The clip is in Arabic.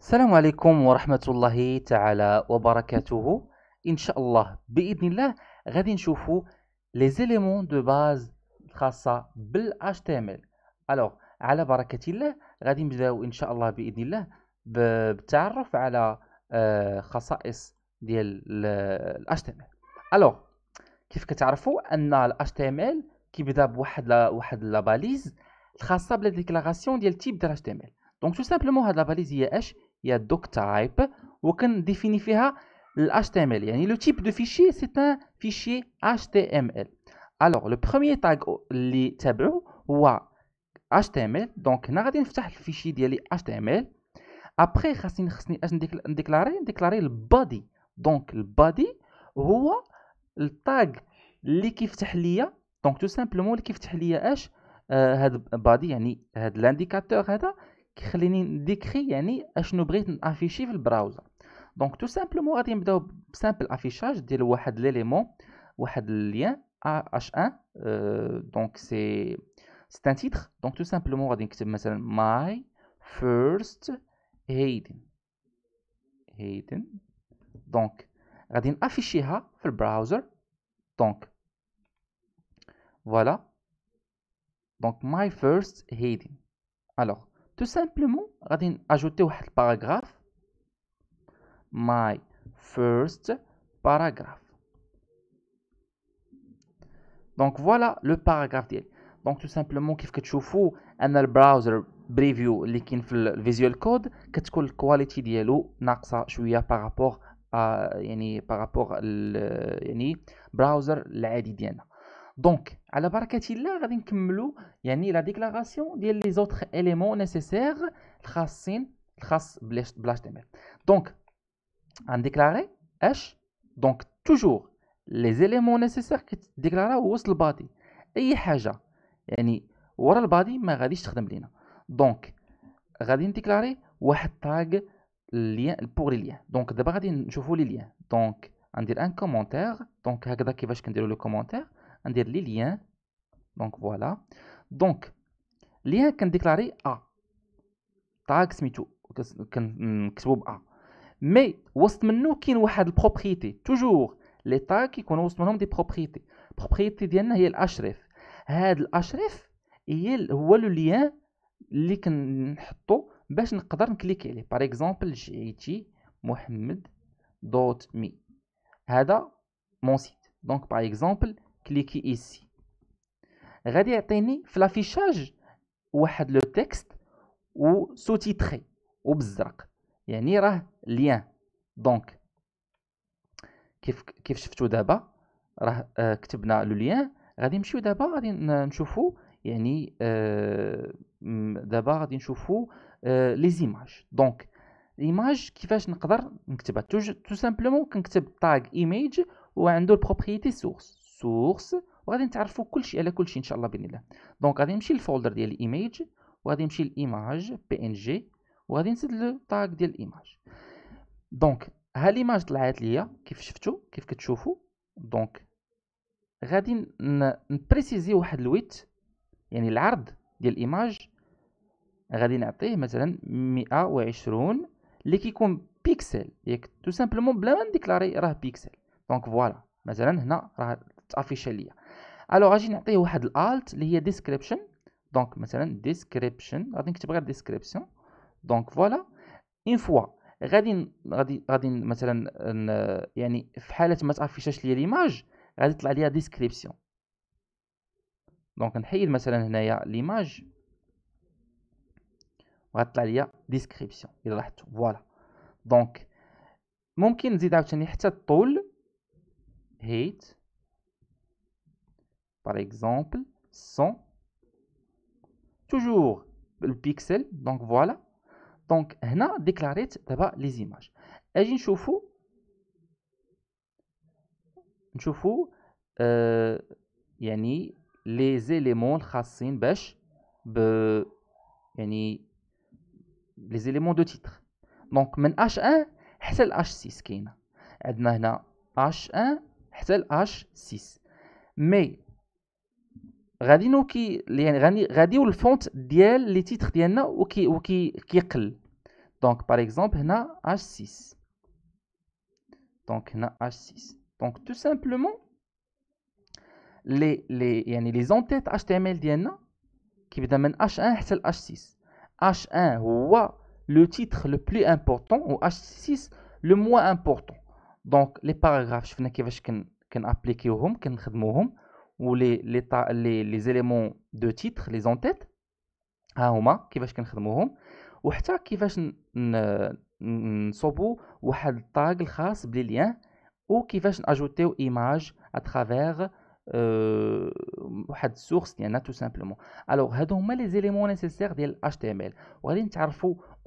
السلام عليكم ورحمة الله تعالى وبركاته إن شاء الله بإذن الله غادي نشوفو لي زيليمون دو باز الخاصة بال HTML ألوغ على بركة الله غادي نبداو إن شاء الله بإذن الله بالتعرف على آه، خصائص ديال ال HTML ألوغ كيف كتعرفوا أن ال HTML كيبدا بواحد لا واحد لا باليز الخاصة بلا ديكلاغاسيون ديال تيب ديال HTML دونك تو سامبلومون هاد لا باليز هي اش هي دوك تايب وكنديفيني فيها ال HTML يعني لو تيب دو فيشي سي ان فيشي HTML الوغ لو بروميي تاغ اللي تابعو هو HTML دونك هنا غادي نفتح الفيشي ديالي HTML ابخي خاصني خاصني اش نديكلاري نديكلاري البادي دونك البادي هو التاغ اللي كيفتح ليا دونك تو سامبلومون اللي كيفتح ليا اش آه، هاد آه بادي يعني هاد لانديكاتور هذا كيخليني ديكري يعني اشنو بغيت نافيشي في البراوزر دونك تو سامبلومون غادي نبداو بسامبل افيشاج ديال واحد ليليمون واحد ليان اش ان دونك سي سي ان تيتر دونك تو سامبلومون غادي نكتب مثلا ماي فيرست هيدن هيدن دونك غادي نافيشيها في البراوزر دونك فوالا دونك ماي فيرست هيدن الوغ tout simplement, je ajouter au paragraphe my first paragraph. donc voilà le paragraphe donc tout simplement, qu'est-ce que tu browser preview qui browser preview, le visual code, que tu quality qualité la qualité est par par rapport au browser donc, à la barre, nous allons là la déclaration des autres éléments nécessaires la déclaration de les autres de nécessaires fin de la Donc, on va déclarer H. Donc, toujours les éléments nécessaires qui ont été déclarés le body. Et il y a des choses. Il y a des Donc, on va déclarer le tag pour les liens. Donc, on va vous le lien. Donc, on va dire un commentaire. Donc, on va dire le commentaire. ندير لي ليان دونك فوالا دونك ليان كنديكلاري ا تاغ سميتو كنكتبو ب ا مي وسط منو كاين واحد البروبريتي توجور لي تاغ كيكونوا وسط منهم دي بروبريتي البروبريتي ديالنا هي الاشرف هاد الاشرف هي هو لو ليان اللي كنحطو باش نقدر نكليكي عليه باغ اكزومبل جيتي محمد دوت مي هذا مون سيت دونك باغ اكزومبل كليكي ايسي غادي يعطيني في لافيشاج واحد لو تكست و سو تيتري وبالزرق يعني راه ليان دونك كيف كيف شفتوا دابا راه آه، كتبنا لو ليان غادي نمشيو دابا غادي نشوفو يعني آه، دابا غادي نشوفو لي زيماج دونك ليماج كيفاش نقدر نكتبها تو سامبلومون كنكتب تاغ ايميج وعندو البروبريتي سورس سورس وغادي نتعرفوا كلشي على كلشي ان شاء الله باذن الله دونك غادي نمشي للفولدر ديال الايميج وغادي نمشي للايماج بي ان جي وغادي نسد لو تاغ ديال الايماج دونك ها ليماج طلعت ليا كيف شفتوا كيف كتشوفوا دونك غادي نبريسيزي واحد الويت يعني العرض ديال الايماج غادي نعطيه مثلا 120 اللي كيكون بيكسل ياك تو سامبلومون بلا ما نديكلاري راه بيكسل دونك فوالا مثلا هنا راه افيشاليا الوغ اجي نعطيه واحد الالت اللي هي ديسكريبشن دونك مثلا ديسكريبشن غادي نكتب غير ديسكريبسيون دونك فوالا اون فوا غادي غادي غادي مثلا يعني في حاله ما تافيشاش ليا ليماج غادي يطلع ليا ديسكريبسيون دونك نحيد مثلا هنايا ليماج وغتطلع ليا ديسكريبسيون الا لاحظتوا فوالا دونك ممكن نزيد عاوتاني حتى الطول هيت Par exemple, 100. Toujours le pixel, donc voilà. Donc, on a déclaré les images. Et je نشوفو يعني les éléments باش les éléments de titre. Donc من H1 H6 كاينه. عندنا هنا H1 حتى H6. Mais Radio le font, dit les titres ou qui qui Donc, par exemple, nous H6. Donc, nous H6. Donc, tout simplement, Les les les en tête HTML qui vont H1, H6. H1 ou le titre le plus important ou H6 le moins important. Donc, les paragraphes que je viens de au ou les, les, les, les éléments de titre, les en-têtes, ها هما كيفاش كنخدموهم وحتى كيفاش نصوبو واحد الطاج الخاص بلي ليان وكيفاش ناجوتيو ايماج اترافيغ آه، واحد السورس ديالنا تو سامبلومون الوغ هادو هما لي زيليمون نيسيسير ديال ال HTML وغادي نتعرفو